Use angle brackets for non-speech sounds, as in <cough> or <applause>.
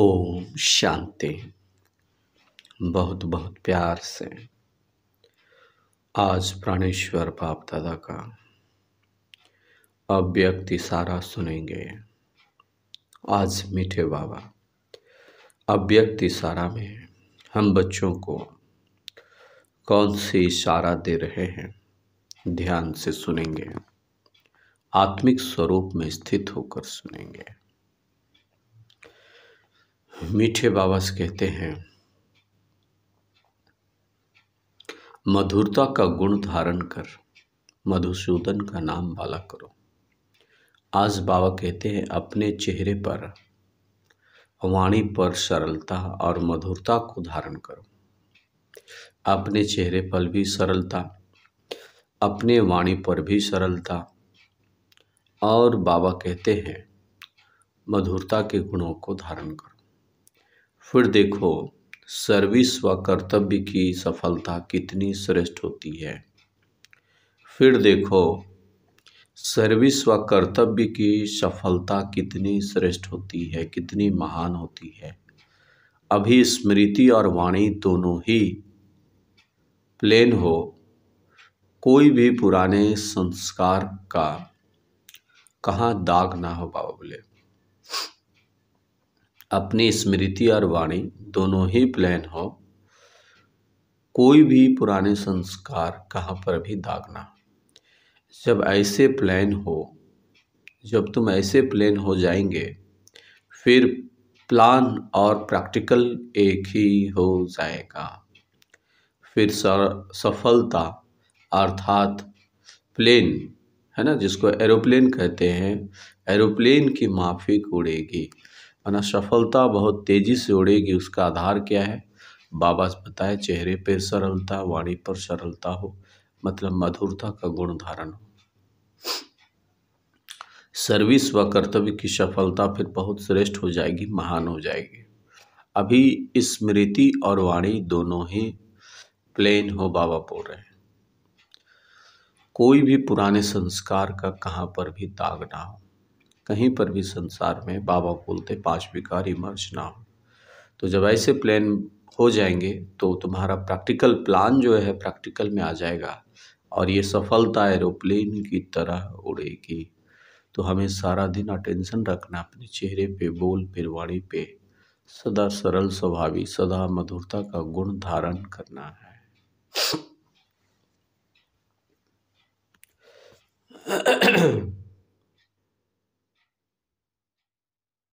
ओम शांति बहुत बहुत प्यार से आज प्राणेश्वर बाप दादा का अब सारा सुनेंगे आज मीठे बाबा अब सारा में हम बच्चों को कौन सी इशारा दे रहे हैं ध्यान से सुनेंगे आत्मिक स्वरूप में स्थित होकर सुनेंगे मीठे बाबा से कहते हैं मधुरता का गुण धारण कर मधुसूदन का नाम वाला करो आज बाबा कहते हैं अपने चेहरे पर वाणी पर सरलता और मधुरता को धारण करो अपने चेहरे पर भी सरलता अपने वाणी पर भी सरलता और बाबा कहते हैं मधुरता के गुणों को धारण करो फिर देखो सर्विस व कर्तव्य की सफलता कितनी श्रेष्ठ होती है फिर देखो सर्विस व कर्तव्य की सफलता कितनी श्रेष्ठ होती है कितनी महान होती है अभी स्मृति और वाणी दोनों ही प्लेन हो कोई भी पुराने संस्कार का कहाँ दाग ना हो बाबा बोले अपनी स्मृति और वाणी दोनों ही प्लेन हो कोई भी पुराने संस्कार कहाँ पर भी दागना जब ऐसे प्लान हो जब तुम ऐसे प्लेन हो जाएंगे फिर प्लान और प्रैक्टिकल एक ही हो जाएगा फिर सफलता अर्थात प्लेन है ना जिसको एरोप्लेन कहते हैं एरोप्लेन की माफिक उड़ेगी वरना सफलता बहुत तेज़ी से उड़ेगी उसका आधार क्या है बाबा बताए चेहरे पर सरलता वाणी पर सरलता हो मतलब मधुरता का गुण धारण हो सर्विस व कर्तव्य की सफलता फिर बहुत श्रेष्ठ हो जाएगी महान हो जाएगी अभी स्मृति और वाणी दोनों ही प्लेन हो बाबा बोल रहे हैं कोई भी पुराने संस्कार का कहाँ पर भी दाग ना हो कहीं पर भी संसार में बाबा बोलते पांच विकार इमर्ज ना हो तो जब ऐसे प्लान हो जाएंगे तो तुम्हारा प्रैक्टिकल प्लान जो है प्रैक्टिकल में आ जाएगा और ये सफलता एरोप्लेन की तरह उड़ेगी तो हमें सारा दिन अटेंशन रखना अपने चेहरे पे बोल फिर वाणी पे सदा सरल स्वभावी सदा मधुरता का गुण धारण करना है <clears throat>